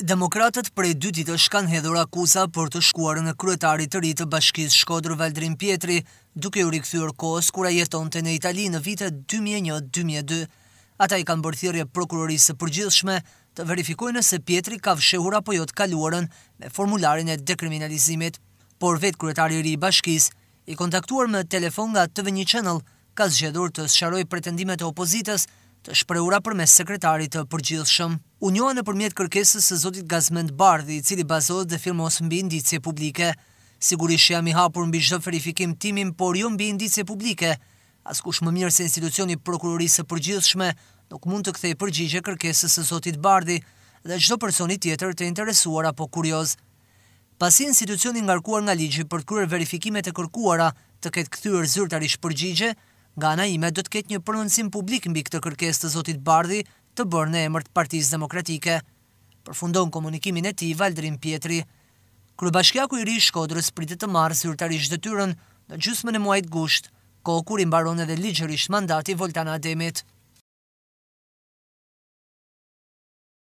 Demokratët prej dy ditë është kanë hedhur akusa për të shkuar në kryetari të rritë bashkisë Shkodrë Valdrin Pietri, duke u rikëthyrë kohës kura jeton të në Itali në vite 2001-2002. Ata i kanë bërthirje prokurorisë të përgjithshme të verifikojnë nëse Pietri ka vshehur apo jo të kaluarën me formularin e dekriminalizimit, por vetë kryetari ri bashkisë, i kontaktuar me telefon nga TV1 Channel, ka zgjedhur të sharoj pretendimet e opozitës të për përmes sekretarit të përgjithshëm. Unjoa në përmjet kërkesës së Zotit Gazmend Bardhi, i cili bazohet dhe firmos mbi indicje publike. Sigurisht jam i hapur mbi shë verifikim timin, por jo mbi indicje publike. Askush më mirë se institucioni prokurorisë përgjithshme nuk mund të kthej përgjigje kërkesës së Zotit Bardhi dhe çdo personi tjetër të interesuar apo kurioz. Pasi institucioni ngarkuar nga ligji për të kryer verifikimet e kërkuara të ketë kthyer zyrtarisht përgjigje, Nga ana ime do të ketë një prononcim publik mbi këtë kërkesë të zotit Bardhi të bërë në emër të Partisë Demokratike. Përfundon komunikimin e tij Valdrin Pietri. ku i ri i Shkodrës pritet të marrë zyrtarisht detyrën në gjysmën e muajit gusht, kohë kur i mbaron edhe ligjërisht mandati Voltan Ademit.